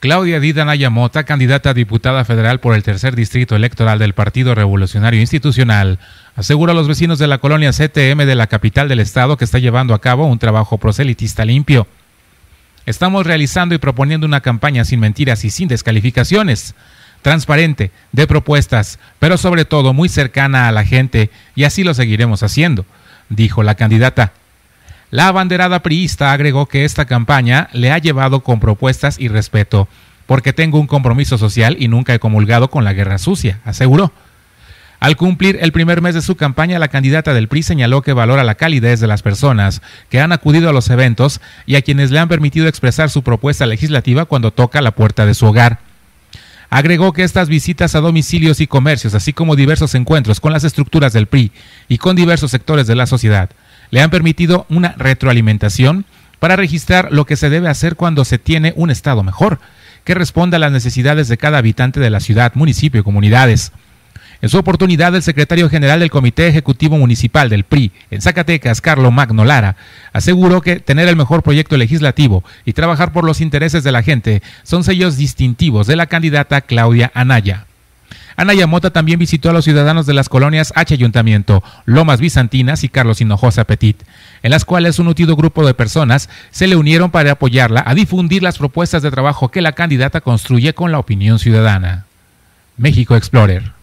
Claudia Dida Nayamota, candidata a diputada federal por el tercer distrito electoral del Partido Revolucionario Institucional, asegura a los vecinos de la colonia CTM de la capital del estado que está llevando a cabo un trabajo proselitista limpio. Estamos realizando y proponiendo una campaña sin mentiras y sin descalificaciones, transparente, de propuestas, pero sobre todo muy cercana a la gente, y así lo seguiremos haciendo, dijo la candidata. La abanderada priista agregó que esta campaña le ha llevado con propuestas y respeto, porque tengo un compromiso social y nunca he comulgado con la guerra sucia, aseguró. Al cumplir el primer mes de su campaña, la candidata del PRI señaló que valora la calidez de las personas que han acudido a los eventos y a quienes le han permitido expresar su propuesta legislativa cuando toca la puerta de su hogar. Agregó que estas visitas a domicilios y comercios, así como diversos encuentros con las estructuras del PRI y con diversos sectores de la sociedad, le han permitido una retroalimentación para registrar lo que se debe hacer cuando se tiene un estado mejor, que responda a las necesidades de cada habitante de la ciudad, municipio y comunidades. En su oportunidad, el secretario general del Comité Ejecutivo Municipal del PRI en Zacatecas, Carlos Magno Lara, aseguró que tener el mejor proyecto legislativo y trabajar por los intereses de la gente son sellos distintivos de la candidata Claudia Anaya. Ana Yamota también visitó a los ciudadanos de las colonias H Ayuntamiento, Lomas Bizantinas y Carlos Hinojosa Petit, en las cuales un nutrido grupo de personas se le unieron para apoyarla a difundir las propuestas de trabajo que la candidata construye con la opinión ciudadana. México Explorer.